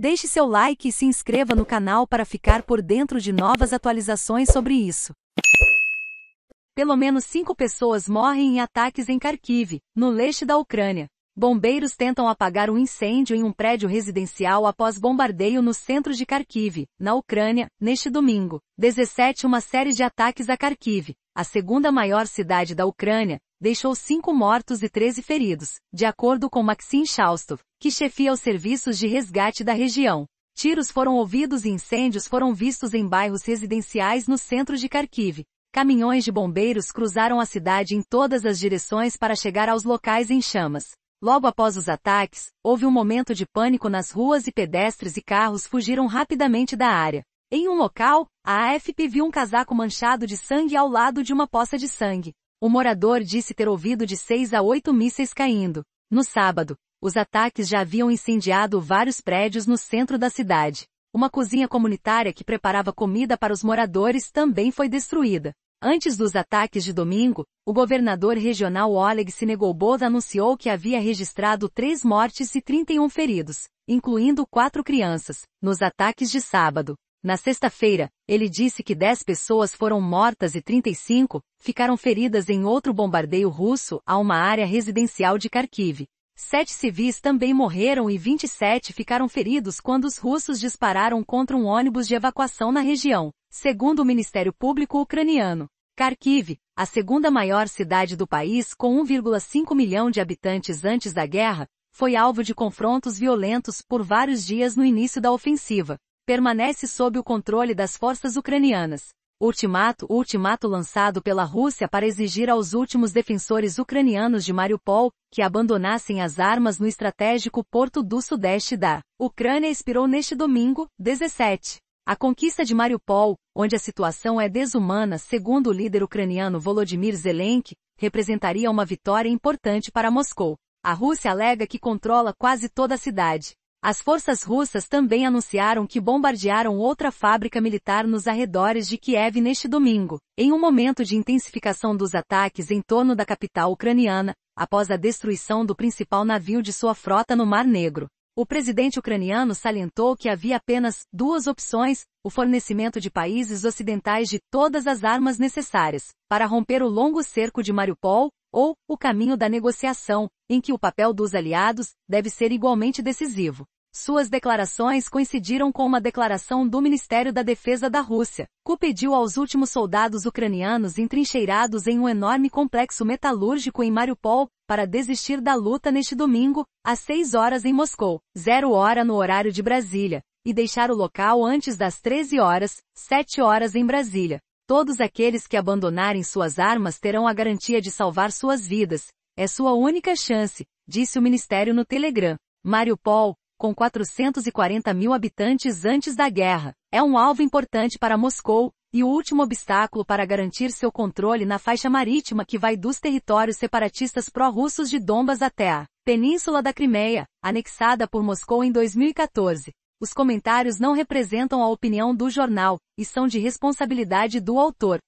Deixe seu like e se inscreva no canal para ficar por dentro de novas atualizações sobre isso. Pelo menos cinco pessoas morrem em ataques em Kharkiv, no leste da Ucrânia. Bombeiros tentam apagar um incêndio em um prédio residencial após bombardeio no centro de Kharkiv, na Ucrânia, neste domingo. 17 Uma série de ataques a Kharkiv, a segunda maior cidade da Ucrânia, deixou cinco mortos e 13 feridos, de acordo com Maxim Chaustov, que chefia os serviços de resgate da região. Tiros foram ouvidos e incêndios foram vistos em bairros residenciais no centro de Kharkiv. Caminhões de bombeiros cruzaram a cidade em todas as direções para chegar aos locais em chamas. Logo após os ataques, houve um momento de pânico nas ruas e pedestres e carros fugiram rapidamente da área. Em um local, a AFP viu um casaco manchado de sangue ao lado de uma poça de sangue. O morador disse ter ouvido de seis a oito mísseis caindo. No sábado, os ataques já haviam incendiado vários prédios no centro da cidade. Uma cozinha comunitária que preparava comida para os moradores também foi destruída. Antes dos ataques de domingo, o governador regional Oleg Sinegolbod anunciou que havia registrado três mortes e 31 feridos, incluindo quatro crianças, nos ataques de sábado. Na sexta-feira, ele disse que 10 pessoas foram mortas e 35 ficaram feridas em outro bombardeio russo a uma área residencial de Kharkiv. Sete civis também morreram e 27 ficaram feridos quando os russos dispararam contra um ônibus de evacuação na região, segundo o Ministério Público ucraniano. Kharkiv, a segunda maior cidade do país com 1,5 milhão de habitantes antes da guerra, foi alvo de confrontos violentos por vários dias no início da ofensiva permanece sob o controle das forças ucranianas. Ultimato ultimato lançado pela Rússia para exigir aos últimos defensores ucranianos de Mariupol que abandonassem as armas no estratégico porto do sudeste da Ucrânia expirou neste domingo, 17. A conquista de Mariupol, onde a situação é desumana segundo o líder ucraniano Volodymyr Zelensky, representaria uma vitória importante para Moscou. A Rússia alega que controla quase toda a cidade, as forças russas também anunciaram que bombardearam outra fábrica militar nos arredores de Kiev neste domingo, em um momento de intensificação dos ataques em torno da capital ucraniana, após a destruição do principal navio de sua frota no Mar Negro. O presidente ucraniano salientou que havia apenas duas opções: o fornecimento de países ocidentais de todas as armas necessárias para romper o longo cerco de Mariupol ou o caminho da negociação, em que o papel dos aliados deve ser igualmente decisivo. Suas declarações coincidiram com uma declaração do Ministério da Defesa da Rússia, que pediu aos últimos soldados ucranianos entrincheirados em um enorme complexo metalúrgico em Mariupol para desistir da luta neste domingo, às 6 horas em Moscou, 0 hora no horário de Brasília, e deixar o local antes das 13 horas, 7 horas em Brasília, Todos aqueles que abandonarem suas armas terão a garantia de salvar suas vidas. É sua única chance, disse o ministério no Telegram. Mariupol, com 440 mil habitantes antes da guerra, é um alvo importante para Moscou, e o último obstáculo para garantir seu controle na faixa marítima que vai dos territórios separatistas pró-russos de Dombas até a Península da Crimeia, anexada por Moscou em 2014. Os comentários não representam a opinião do jornal e são de responsabilidade do autor.